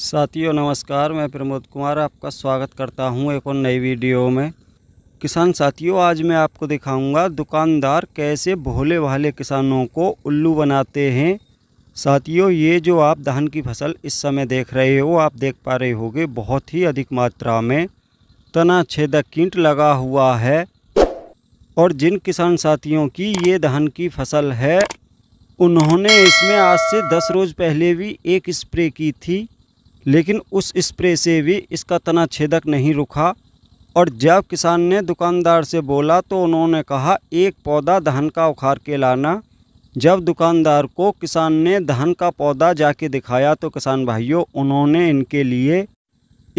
साथियों नमस्कार मैं प्रमोद कुमार आपका स्वागत करता हूं एक और नई वीडियो में किसान साथियों आज मैं आपको दिखाऊंगा दुकानदार कैसे भोले भाले किसानों को उल्लू बनाते हैं साथियों ये जो आप धान की फसल इस समय देख रहे हो आप देख पा रहे होगे बहुत ही अधिक मात्रा में तना छेदक कीट लगा हुआ है और जिन किसान साथियों की ये धान की फसल है उन्होंने इसमें आज से दस रोज़ पहले भी एक स्प्रे की थी लेकिन उस स्प्रे से भी इसका तना छेदक नहीं रुका और जब किसान ने दुकानदार से बोला तो उन्होंने कहा एक पौधा धान का उखाड़ के लाना जब दुकानदार को किसान ने धन का पौधा जाके दिखाया तो किसान भाइयों उन्होंने इनके लिए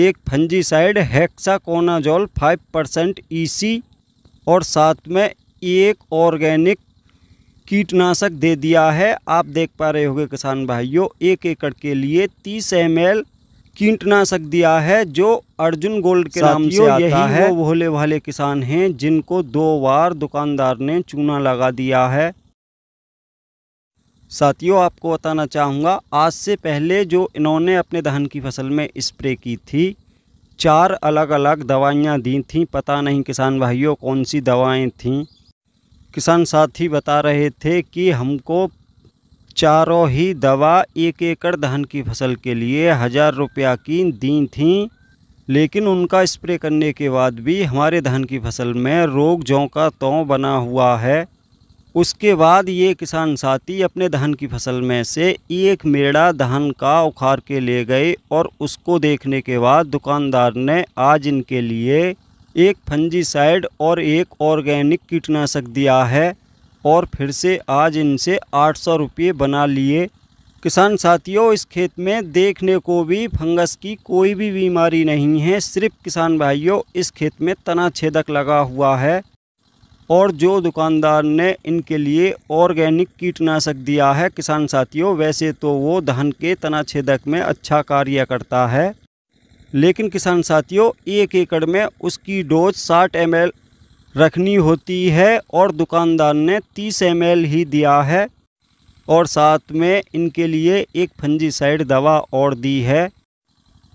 एक fungicide hexaconazole five percent E और साथ में एक ऑर्गेनिक कीटनाशक दे दिया है आप देख पा रहे होंगे किसान भाइयों एक एकड़ के लिए तीस एम एल कीटनाशक दिया है जो अर्जुन गोल्ड के नाम से आता यही है वो भोले भाले किसान हैं जिनको दो बार दुकानदार ने चूना लगा दिया है साथियों आपको बताना चाहूँगा आज से पहले जो इन्होंने अपने धान की फसल में स्प्रे की थी चार अलग अलग दवाइयाँ दी थीं पता नहीं किसान भाइयों कौन सी दवाएँ थीं किसान साथी बता रहे थे कि हमको चारों ही दवा एक एकड़ धान की फसल के लिए हज़ार रुपया की दी थी लेकिन उनका स्प्रे करने के बाद भी हमारे धान की फसल में रोग जौ का तो बना हुआ है उसके बाद ये किसान साथी अपने धान की फसल में से एक मेड़ा धान का उखाड़ के ले गए और उसको देखने के बाद दुकानदार ने आज इनके लिए एक फंजीसाइड और एक ऑर्गेनिक कीटनाशक दिया है और फिर से आज इनसे आठ सौ रुपये बना लिए किसान साथियों इस खेत में देखने को भी फंगस की कोई भी बीमारी नहीं है सिर्फ किसान भाइयों इस खेत में तना छेदक लगा हुआ है और जो दुकानदार ने इनके लिए ऑर्गेनिक कीटनाशक दिया है किसान साथियों वैसे तो वो धान के तना छेदक में अच्छा कार्य करता है लेकिन किसान साथियों एक एकड़ में उसकी डोज 60 एम रखनी होती है और दुकानदार ने 30 एम ही दिया है और साथ में इनके लिए एक फंजीसाइड दवा और दी है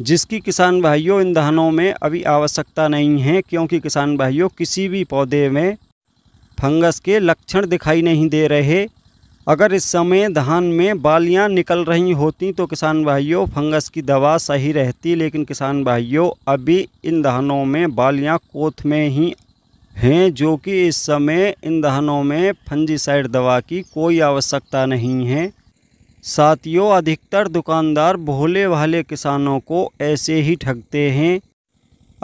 जिसकी किसान भाइयों इन धानों में अभी आवश्यकता नहीं है क्योंकि किसान भाइयों किसी भी पौधे में फंगस के लक्षण दिखाई नहीं दे रहे अगर इस समय धान में बालियां निकल रही होती तो किसान भाइयों फंगस की दवा सही रहती लेकिन किसान भाइयों अभी इन धानों में बालियां कोथ में ही हैं जो कि इस समय इन धानों में फंजीसाइड दवा की कोई आवश्यकता नहीं है साथियों अधिकतर दुकानदार भोले भाले किसानों को ऐसे ही ठगते हैं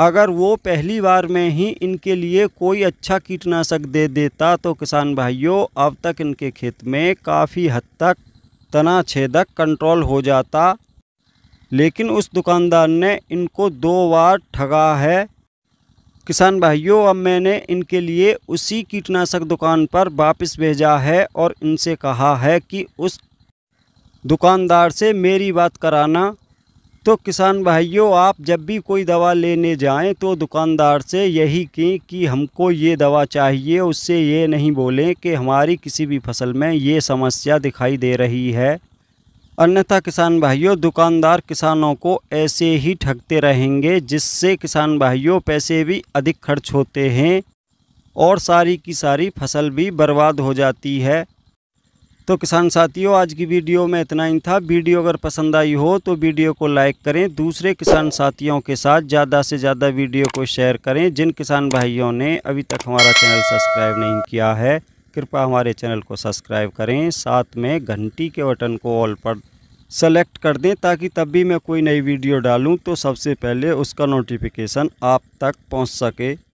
अगर वो पहली बार में ही इनके लिए कोई अच्छा कीटनाशक दे देता तो किसान भाइयों अब तक इनके खेत में काफ़ी हद तक तना छेदक कंट्रोल हो जाता लेकिन उस दुकानदार ने इनको दो बार ठगा है किसान भाइयों अब मैंने इनके लिए उसी कीटनाशक दुकान पर वापस भेजा है और इनसे कहा है कि उस दुकानदार से मेरी बात कराना तो किसान भाइयों आप जब भी कोई दवा लेने जाएं तो दुकानदार से यही कहें कि हमको ये दवा चाहिए उससे ये नहीं बोलें कि हमारी किसी भी फसल में ये समस्या दिखाई दे रही है अन्यथा किसान भाइयों दुकानदार किसानों को ऐसे ही ठगते रहेंगे जिससे किसान भाइयों पैसे भी अधिक खर्च होते हैं और सारी की सारी फसल भी बर्बाद हो जाती है तो किसान साथियों आज की वीडियो में इतना ही था वीडियो अगर पसंद आई हो तो वीडियो को लाइक करें दूसरे किसान साथियों के साथ ज़्यादा से ज़्यादा वीडियो को शेयर करें जिन किसान भाइयों ने अभी तक हमारा चैनल सब्सक्राइब नहीं किया है कृपया हमारे चैनल को सब्सक्राइब करें साथ में घंटी के बटन को ऑल पर सेलेक्ट कर दें ताकि तब भी मैं कोई नई वीडियो डालूं तो सबसे पहले उसका नोटिफिकेशन आप तक पहुंच सके